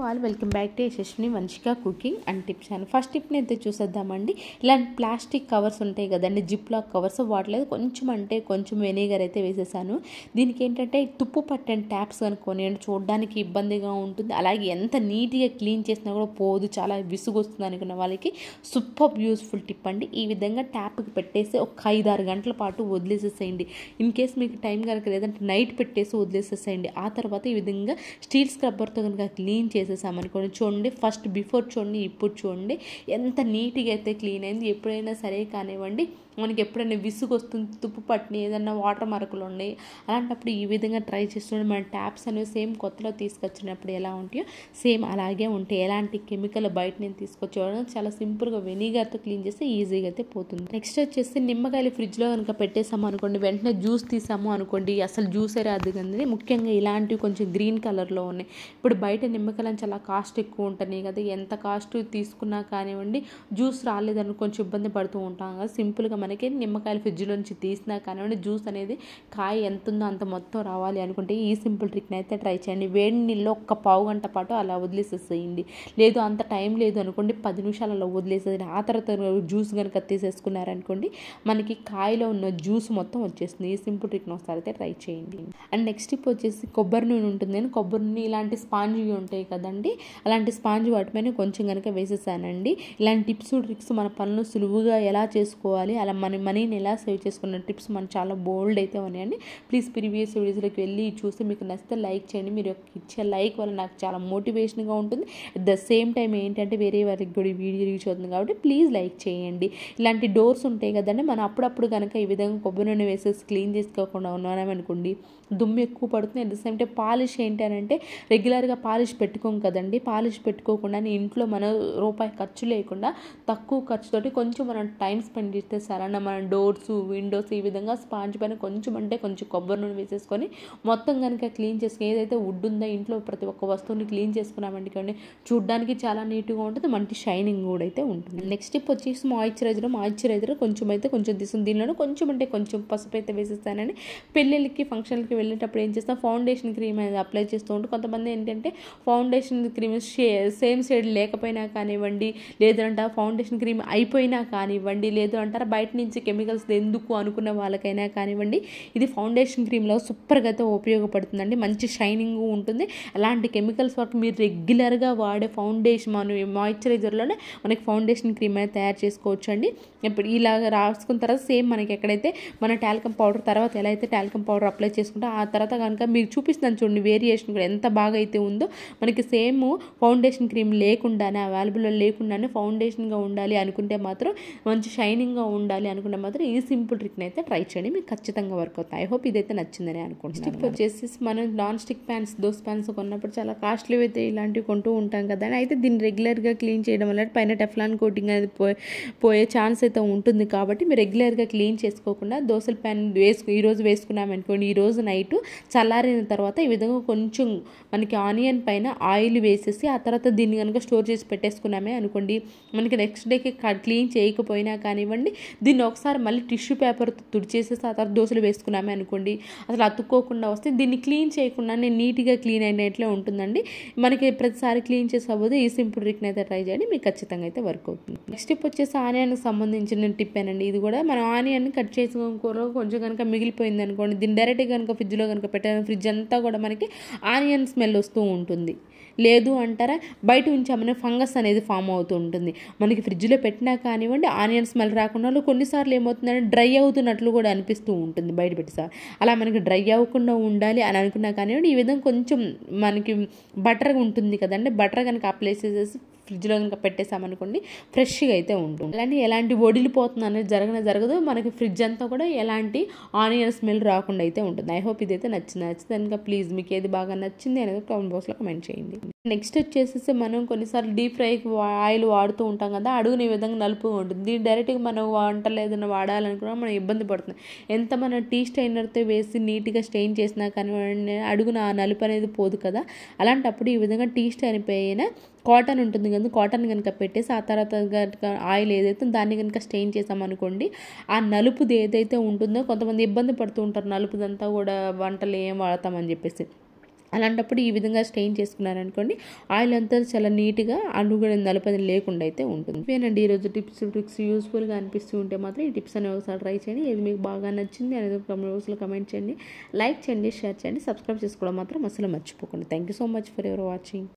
so all welcome back to Yashaswini మంచిగా cooking and tips అని first టిప్ని అయితే చూసేద్దామండి ఇలాంటి ప్లాస్టిక్ కవర్స్ ఉంటాయి కదండి లాక్ కవర్స్ వాటిలో కొంచెం అంటే కొంచెం వెనిగర్ అయితే వేసేసాను దీనికి ఏంటంటే తుప్పు పట్టని ట్యాప్స్ కనుక్కోనివ్వండి చూడడానికి ఇబ్బందిగా ఉంటుంది అలాగే ఎంత నీట్గా క్లీన్ చేసినా కూడా పోదు చాలా విసుగు వస్తుంది అనుకున్న వాళ్ళకి సూపర్ యూస్ఫుల్ టిప్ అండి ఈ విధంగా ట్యాప్కి పెట్టేసి ఒక ఐదారు గంటల పాటు వదిలేసేసేయండి ఇన్ కేస్ మీకు టైం కనుక లేదంటే నైట్ పెట్టేసి వదిలేసేసేయండి ఆ తర్వాత ఈ విధంగా స్టీల్ స్క్రబ్బర్తో కనుక క్లీన్ చేసి చేసేసామనుకోండి చూడండి ఫస్ట్ బిఫోర్ చూడండి ఇప్పుడు చూడండి ఎంత నీట్గా అయితే క్లీన్ అయింది ఎప్పుడైనా సరే కానివ్వండి మనకి ఎప్పుడైనా విసుగు వస్తుంది తుప్పు పట్టినాయి ఏదైనా వాటర్ మరకులు ఉన్నాయి అలాంటప్పుడు ఈ విధంగా ట్రై చేస్తున్నాడు మన ట్యాప్స్ అనేవి సేమ్ కొత్తలో తీసుకొచ్చినప్పుడు ఎలా ఉంటాయో సేమ్ అలాగే ఉంటాయి ఎలాంటి కెమికల్ బయట నేను తీసుకొచ్చేవాడు చాలా సింపుల్గా వెనిగర్తో క్లీన్ చేస్తే ఈజీగా అయితే పోతుంది నెక్స్ట్ వచ్చేసి నిమ్మకాయలు ఫ్రిడ్జ్లో కనుక పెట్టేసాము అనుకోండి వెంటనే జ్యూస్ తీసాము అనుకోండి అసలు జ్యూసే రాదు కదా ముఖ్యంగా ఇలాంటివి కొంచెం గ్రీన్ కలర్లో ఉన్నాయి ఇప్పుడు బయట నిమ్మకాయలు చాలా కాస్ట్ ఎక్కువ ఉంటాయి కదా ఎంత కాస్ట్ తీసుకున్నా కానివ్వండి జ్యూస్ రాలేదని కొంచెం ఇబ్బంది పడుతూ ఉంటాం కదా సింపుల్గా మన మనకి నిమ్మకాయలు ఫ్రిడ్జ్లోంచి తీసినా కానివ్వండి జ్యూస్ అనేది కాయ ఎంత ఉందో అంత మొత్తం రావాలి అనుకుంటే ఈ సింపుల్ ట్రిక్ని అయితే ట్రై చేయండి వేడి నీళ్ళు ఒక్క పావు గంట పాటు అలా వదిలేసేసేయండి లేదు అంత టైం లేదు అనుకోండి పది నిమిషాలు అలా వదిలేసేది ఆ తర్వాత జ్యూస్ కనుక తీసేసుకున్నారనుకోండి మనకి కాయలో ఉన్న జ్యూస్ మొత్తం వచ్చేస్తుంది ఈ సింపుల్ ట్రిక్ని ఒకసారి అయితే ట్రై చేయండి అండ్ నెక్స్ట్ టిప్ వచ్చేసి కొబ్బరి నూనె ఉంటుంది అని కొబ్బరి నూనె ఇలాంటి స్పాంజ్ ఉంటాయి కదండి అలాంటి స్పాంజ్ వాటిపైన కొంచెం కనుక వేసేసానండి ఇలాంటి టిప్స్ ట్రిక్స్ మన పనులు సులువుగా ఎలా చేసుకోవాలి అలా అలా మన మనీని ఎలా సేవ్ చేసుకున్న టిప్స్ మనం చాలా బోల్డ్ అయితే ఉన్నాయండి ప్లీజ్ ప్రీవియస్ వీడియోస్లోకి వెళ్ళి చూస్తే మీకు నచ్చితే లైక్ చేయండి మీరు ఇచ్చే లైక్ వల్ల నాకు చాలా మోటివేషన్గా ఉంటుంది అట్ ద సేమ్ టైం ఏంటంటే వేరే వారికి కూడా వీడియో రీచ్ అవుతుంది కాబట్టి ప్లీజ్ లైక్ చేయండి ఇలాంటి డోర్స్ ఉంటాయి కదండి మనం అప్పుడప్పుడు కనుక ఈ విధంగా కొబ్బరి నూనె వేసేసి క్లీన్ చేసుకోకుండా ఉన్నామనుకోండి దుమ్ము ఎక్కువ పడుతుంది at the same time polish ఏంటి అని అంటే రెగ్యులర్గా పాలిష్ పెట్టుకోం కదండి పాలిష్ పెట్టుకోకుండా ఇంట్లో మన రూపాయి ఖర్చు లేకుండా తక్కువ ఖర్చుతోటి కొంచెం మనం టైం స్పెండ్ చేస్తే సాధారణ మన డోర్స్ విండోస్ ఈ విధంగా స్పాంజ్ పైన కొంచెం అంటే కొంచెం కొబ్బరి నూనె వేసేసుకొని మొత్తం కనుక క్లీన్ చేసుకుని ఏదైతే వుడ్ ఉందో ఇంట్లో ప్రతి ఒక్క వస్తువుని క్లీన్ చేసుకున్నామండి కానీ చూడ్డానికి చాలా నీట్గా ఉంటుంది మంచి షైనింగ్ కూడా అయితే ఉంటుంది నెక్స్ట్ స్టెప్ వచ్చేసి మాయిశ్చరైజర్ మాయిశ్చరైజర్ కొంచెం అయితే కొంచెం తీసుకుని దీనిలో కొంచెం అంటే కొంచెం పసుపు అయితే వేసేస్తానని పెళ్ళిళ్ళకి ఫంక్షన్లకి వెళ్ళేటప్పుడు ఏం చేస్తాం ఫౌండేషన్ క్రీమ్ అనేది అప్లై చేస్తూ ఉంటుంది కొంతమంది ఏంటంటే ఫౌండేషన్ క్రీమ్ సేమ్ షేడ్ లేకపోయినా కానివ్వండి లేదంటే ఫౌండేషన్ క్రీమ్ అయిపోయినా కానివ్వండి లేదు అంటారా బయట బయట నుంచి కెమికల్స్ ఎందుకు అనుకున్న వాళ్ళకైనా కానివ్వండి ఇది ఫౌండేషన్ క్రీమ్లో సూపర్గా అయితే ఉపయోగపడుతుందండి మంచి షైనింగ్ ఉంటుంది అలాంటి కెమికల్స్ వర్క్ మీరు రెగ్యులర్గా వాడే ఫౌండేషన్ మనం మాయిశ్చరైజర్లోనే మనకి ఫౌండేషన్ క్రీమ్ అనేది తయారు చేసుకోవచ్చు అండి ఇప్పుడు ఇలాగ రాసుకున్న తర్వాత సేమ్ మనకి ఎక్కడైతే మన టాల్కమ్ పౌడర్ తర్వాత ఎలా అయితే టాల్కమ్ పౌడర్ అప్లై చేసుకుంటే ఆ తర్వాత కనుక మీరు చూపిస్తున్నాను చూడండి వేరియేషన్ కూడా ఎంత బాగా అయితే ఉందో మనకి సేమ్ ఫౌండేషన్ క్రీమ్ లేకుండానే అవైలబుల్లో లేకుండానే ఫౌండేషన్గా ఉండాలి అనుకుంటే మాత్రం మంచి షైనింగ్గా ఉండాలి రావాలి అనుకున్న మాత్రం ఈ సింపుల్ ట్రిక్ని అయితే ట్రై చేయండి మీకు ఖచ్చితంగా వర్క్ అవుతాయి ఐ హోప్ ఇదైతే నచ్చిందని అనుకుంటుంది స్టిక్ వచ్చేసి మనం non stick pans dosa pans కొన్నప్పుడు చాలా కాస్ట్లీ అయితే ఇలాంటివి కొంటూ ఉంటాం కదా అని అయితే దీన్ని రెగ్యులర్గా క్లీన్ చేయడం వల్ల పైన టెఫ్లాన్ కోటింగ్ అనేది పోయే పోయే ఛాన్స్ అయితే ఉంటుంది కాబట్టి మీరు రెగ్యులర్గా క్లీన్ చేసుకోకుండా దోశల ప్యాన్ వేసుకు ఈరోజు వేసుకున్నాం అనుకోండి ఈరోజు నైట్ చల్లారిన తర్వాత ఈ విధంగా కొంచెం మనకి ఆనియన్ పైన ఆయిల్ వేసేసి ఆ తర్వాత దీన్ని కనుక స్టోర్ చేసి పెట్టేసుకున్నామే అనుకోండి మనకి నెక్స్ట్ డేకి క్లీన్ చేయకపోయినా కానివ్వండి దీన్ని ఒకసారి మళ్ళీ టిష్యూ పేపర్తో తుడిచేసేసి ఆ తర్వాత దోశలు వేసుకున్నామే అనుకోండి అసలు అతుక్కోకుండా వస్తే దీన్ని క్లీన్ చేయకుండానే నీట్గా క్లీన్ అయినట్లే ఉంటుందండి మనకి ప్రతిసారి క్లీన్ చేసే అవ్వదు ఈ సింపుల్ ట్రిక్ని అయితే ట్రై చేయండి మీకు ఖచ్చితంగా అయితే వర్క్ అవుతుంది నెక్స్ట్ టిప్ వచ్చేసి ఆనియన్కి సంబంధించిన టిప్ ఏనండి ఇది కూడా మనం ఆనియన్ కట్ చేసుకున్న కూర కొంచెం కనుక మిగిలిపోయింది అనుకోండి దీన్ని డైరెక్ట్గా కనుక ఫ్రిడ్జ్లో కనుక పెట్టాను ఫ్రిడ్జ్ అంతా కూడా మనకి ఆనియన్ స్మెల్ వస్తూ ఉంటుంది లేదు అంటారా బయట ఉంచామని ఫంగస్ అనేది ఫామ్ అవుతూ ఉంటుంది మనకి ఫ్రిడ్జ్లో పెట్టినా కానివ్వండి ఆనియన్ స్మెల్ రాకుండా కొన్నిసార్లు ఏమవుతుందంటే డ్రై అవుతున్నట్లు కూడా అనిపిస్తూ ఉంటుంది బయట పెట్టేసారి అలా మనకి డ్రై అవ్వకుండా ఉండాలి అని అనుకున్నా కానివ్వండి ఈ విధంగా కొంచెం మనకి బటర్ ఉంటుంది కదండి బటర్ కనుక అప్లై చేసేసి ఫ్రిడ్జ్లో కనుక పెట్టేసామనుకోండి ఫ్రెష్గా అయితే ఉంటుంది అలాంటి ఎలాంటి వడిలిపోతుంది అనేది జరగనే జరగదు మనకి ఫ్రిడ్జ్ అంతా కూడా ఎలాంటి ఆనియన్ స్మెల్ రాకుండా అయితే ఉంటుంది ఐ హోప్ ఇదైతే నచ్చింది నచ్చింది కనుక ప్లీజ్ మీకు ఏది బాగా నచ్చింది అనేది కామెంట్ బాక్స్లో కమెంట్ చేయండి నెక్స్ట్ వచ్చేసేసి మనం కొన్నిసార్లు డీప్ ఫ్రైకి ఆయిల్ వాడుతూ ఉంటాం కదా అడుగుని ఈ విధంగా నలుపుగా ఉంటుంది దీన్ని డైరెక్ట్గా మనం వంటలు ఏదైనా వాడాలనుకున్నా మనం ఇబ్బంది పడుతుంది ఎంత మనం టీ స్టైనర్తో వేసి నీట్గా స్టెయిన్ చేసినా కానీ అడుగున ఆ నలుపు అనేది పోదు కదా అలాంటప్పుడు ఈ విధంగా టీ స్టైన్ పైన కాటన్ ఉంటుంది కదా కాటన్ కనుక పెట్టేసి ఆ తర్వాత ఆయిల్ ఏదైతే దాన్ని కనుక స్టెయిన్ చేసామనుకోండి ఆ నలుపుది ఏదైతే ఉంటుందో కొంతమంది ఇబ్బంది పడుతూ ఉంటారు నలుపుదంతా కూడా వంటలు ఏం వాడతామని చెప్పేసి అలాంటప్పుడు ఈ విధంగా స్టెయిన్ చేసుకున్నారనుకోండి ఆయిల్ అంతా చాలా నీట్గా అనుగుణ నలపది లేకుండా అయితే ఉంటుంది ఇవేనండి ఈరోజు టిప్స్ ట్రిక్స్ యూస్ఫుల్గా అనిపిస్తూ ఉంటే మాత్రం ఈ టిప్స్ అనేవి ఒకసారి ట్రై చేయండి ఇది మీకు బాగా నచ్చింది అనేది రోజులు కమెంట్ చేయండి లైక్ చేయండి షేర్ చేయండి సబ్స్క్రైబ్ చేసుకోవడం మాత్రం అసలు మర్చిపోకండి thank you so much for your watching